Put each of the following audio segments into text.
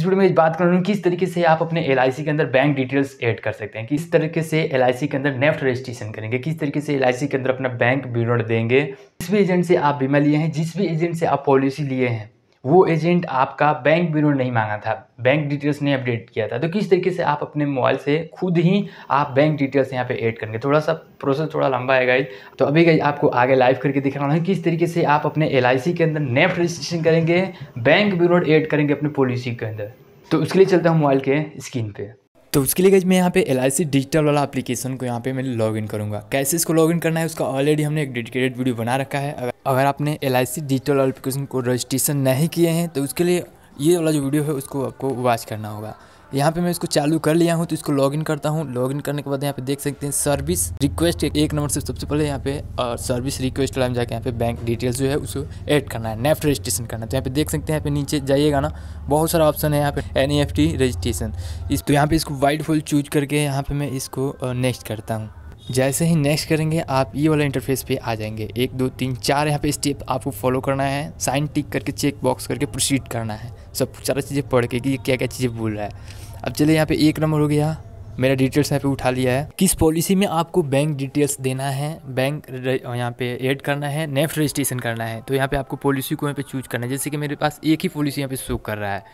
इस वीडियो में बात करूँगी किस तरीके से आप अपने एल के अंदर बैंक डिटेल्स ऐड कर सकते हैं किस तरीके से एल के अंदर नेफ्ट रजिस्ट्रेशन e करेंगे किस तरीके से एल के अंदर अपना बैंक विवरण देंगे जिस भी एजेंट से आप बीमा लिए हैं जिस भी एजेंट से आप पॉलिसी लिए हैं वो एजेंट आपका बैंक ब्यूरो नहीं मांगा था बैंक डिटेल्स नहीं अपडेट किया था तो किस तरीके से आप अपने मोबाइल से खुद ही आप बैंक डिटेल्स यहाँ पे ऐड करेंगे थोड़ा सा प्रोसेस थोड़ा लंबा है गाइज तो अभी गाइज आपको आगे लाइव करके दिखा रहा हूँ किस तरीके से आप अपने एल के अंदर नेफ्ट रजिस्ट्रेशन करेंगे बैंक ब्यूरो एड करेंगे अपने पॉलिसी के अंदर तो उसके लिए चलता हूँ मोबाइल के स्क्रीन पर तो उसके लिए मैं यहाँ पे एल डिजिटल वाला एप्लीकेशन को यहाँ पे मैं लॉगिन करूँगा कैसे इसको लॉगिन करना है उसका ऑलरेडी हमने एक डेडिकेटेड वीडियो बना रखा है अगर अगर आपने L I C digital application को रजिस्ट्रेशन नहीं किए हैं तो उसके लिए ये वाला जो वीडियो है उसको आपको वॉच करना होगा यहाँ पे मैं इसको चालू कर लिया हूँ तो इसको लॉगिन करता हूँ लॉगिन करने के बाद यहाँ पे देख सकते हैं सर्विस रिक्वेस्ट एक नंबर से सबसे पहले यहाँ पे और सर्विस रिक्वेस्ट लाइन जाकर यहाँ पे बैंक डिटेल्स जो है उसको ऐड करना है नेफ्ट रजिस्ट्रेशन करना है तो यहाँ पे देख सकते हैं यहाँ पे नीचे जाइएगा ना बहुत सारा ऑप्शन है यहाँ पे एन रजिस्ट्रेशन e इस तो यहाँ पे इसको वाइट फुल चूज करके यहाँ पे मैं इसको नेक्स्ट करता हूँ जैसे ही नेक्स्ट करेंगे आप ये वाला इंटरफेस पे आ जाएंगे एक दो तीन चार यहाँ पे स्टेप आपको फॉलो करना है साइन टिक करके चेक बॉक्स करके प्रोसीड करना है सब सारा चीज़ें पढ़ के कि ये क्या क्या चीज़ें बोल रहा है अब चलिए यहाँ पे एक नंबर हो गया मेरा डिटेल्स यहाँ पे उठा लिया है किस पॉलिसी में आपको बैंक डिटेल्स देना है बैंक यहाँ पे ऐड करना है नेफ्ट रजिस्ट्रेशन करना है तो यहाँ पे आपको पॉलिसी को यहाँ पे चूज करना है जैसे कि मेरे पास एक ही पॉलिसी यहाँ पे शो कर रहा है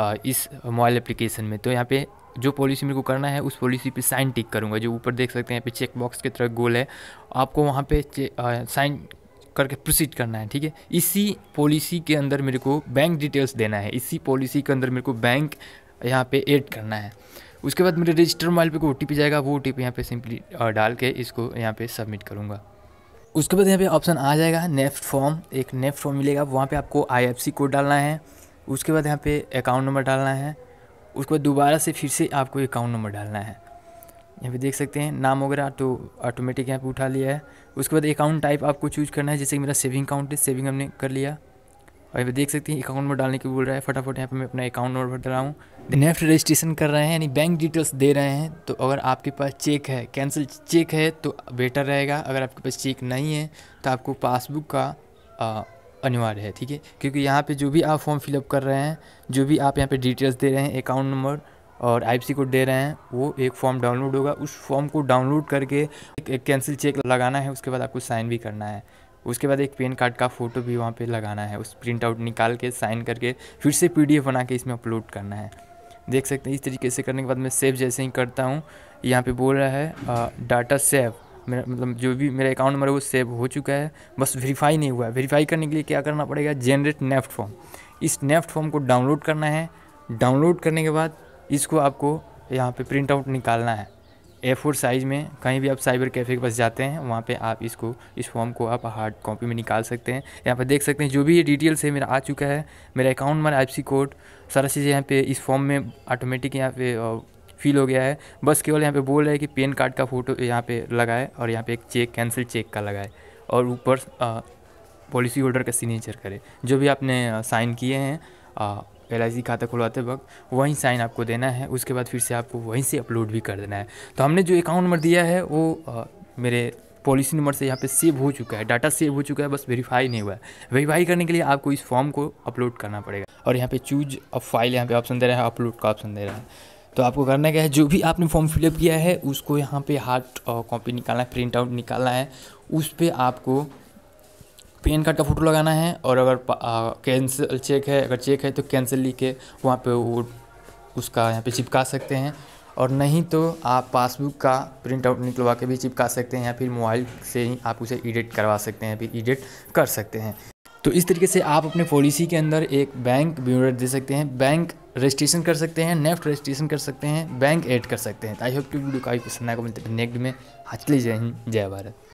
इस मोबाइल एप्लीकेशन में तो यहाँ पे जो पॉलिसी मेरे को करना है उस पॉलिसी पे साइन टिक करूँगा जो ऊपर देख सकते हैं यहाँ पे चेक बॉक्स की तरह गोल है आपको वहाँ पे साइन करके प्रोसीड करना है ठीक है इसी पॉलिसी के अंदर मेरे को बैंक डिटेल्स देना है इसी पॉलिसी के अंदर मेरे को बैंक यहाँ पे ऐड करना है उसके बाद मेरे रजिस्टर मोबाइल पे को ओ जाएगा वो ओ टी यहाँ पे सिंपली डाल के इसको यहाँ पे सबमिट करूँगा उसके बाद यहाँ पे ऑप्शन आ जाएगा नेफ्ट फॉर्म एक नेफ्ट फॉर्म मिलेगा वहाँ पे आपको आईएफसी कोड डालना है उसके बाद यहाँ पे अकाउंट नंबर डालना है उसके बाद दोबारा से फिर से आपको अकाउंट नंबर डालना है यहाँ पे देख सकते हैं नाम वगैरह तो ऑटोमेटिक यहाँ पे उठा लिया है उसके बाद अकाउंट टाइप आपको चूज करना है जैसे कि मेरा सेविंग अकाउंट है सेविंग हमने कर लिया और यहाँ पे देख सकते हैं अकाउंट नंबर डालने के बोल रहा है फटाफट यहाँ पे मैं अपना अकाउंट नंबर भर रहा हूँ नेफ्ट रजिस्ट्रेशन कर रहे हैं यानी बैंक डिटेल्स दे रहे हैं तो अगर आपके पास चेक है कैंसिल चेक है तो बेटर रहेगा अगर आपके पास चेक नहीं है तो आपको पासबुक का अनिवार्य है ठीक है क्योंकि यहाँ पे जो भी आप फॉर्म फिलअप कर रहे हैं जो भी आप यहाँ पे डिटेल्स दे रहे हैं अकाउंट नंबर और आईएफसी कोड दे रहे हैं वो एक फॉर्म डाउनलोड होगा उस फॉर्म को डाउनलोड करके एक, एक कैंसिल चेक लगाना है उसके बाद आपको साइन भी करना है उसके बाद एक पेन कार्ड का फ़ोटो भी वहाँ पर लगाना है उस प्रिंट आउट निकाल के साइन करके फिर से पी बना के इसमें अपलोड करना है देख सकते हैं इस तरीके से करने के बाद मैं सेव जैसे ही करता हूँ यहाँ पर बोल रहा है डाटा सेव मेरा मतलब जो भी मेरा अकाउंट नंबर है वो सेव हो चुका है बस वेरीफाई नहीं हुआ है वेरीफाई करने के लिए क्या करना पड़ेगा जनरेट नेफ्ट फॉर्म इस नेफ्ट फॉर्म को डाउनलोड करना है डाउनलोड करने के बाद इसको आपको यहाँ पे प्रिंट आउट निकालना है ए फोर साइज़ में कहीं भी आप साइबर कैफ़े के पास जाते हैं वहाँ पे आप इसको इस फॉर्म को आप हार्ड कॉपी में निकाल सकते हैं यहाँ पे देख सकते हैं जो भी ये डिटेल्स है मेरा आ चुका है मेरा अकाउंट नंबर आई कोड सारा चीज़ें यहाँ पे इस फॉर्म में ऑटोमेटिक यहाँ पे फील हो गया है बस केवल यहाँ पे बोल रहे हैं कि पेन कार्ड का फ़ोटो यहाँ पे लगाए और यहाँ पे एक चेक कैंसिल चेक का लगाए और ऊपर पॉलिसी होल्डर का सिग्नेचर करें जो भी आपने साइन किए हैं एल आई खाता खुलवाते वक्त वहीं साइन आपको देना है उसके बाद फिर से आपको वहीं से अपलोड भी कर देना है तो हमने जो अकाउंट नंबर दिया है वो आ, मेरे पॉलिसी नंबर से यहाँ पे सेव हो चुका है डाटा सेव हो चुका है बस वेरीफाई नहीं हुआ है वेरीफाई करने के लिए आपको इस फॉर्म को अपलोड करना पड़ेगा और यहाँ पे चूज अ फाइल यहाँ पे ऑप्शन दे रहा है अपलोड का ऑप्शन दे रहा है तो आपको करना क्या है जो भी आपने फॉर्म फिलअप किया है उसको यहाँ पे हार्ड कॉपी निकालना है प्रिंट आउट निकालना है उस पर आपको पेन कार्ड का फ़ोटो लगाना है और अगर कैंसिल चेक है अगर चेक है तो कैंसिल लिख के वहाँ पर वो उसका यहाँ पे चिपका सकते हैं और नहीं तो आप पासबुक का प्रिंट आउट निकलवा के भी चिपका सकते हैं या फिर मोबाइल से ही आप उसे एडिट करवा सकते हैं फिर एडिट कर सकते हैं तो इस तरीके से आप अपने पॉलिसी के अंदर एक बैंक ब्यूरो दे सकते हैं बैंक रजिस्ट्रेशन कर सकते हैं नेफ्ट रजिस्ट्रेशन कर सकते हैं बैंक ऐड कर सकते हैं आई होप कि वीडियो काफ़ी पसंद आएगा मिलते हैं नेक्स्ट में आज जय हिंद जय भारत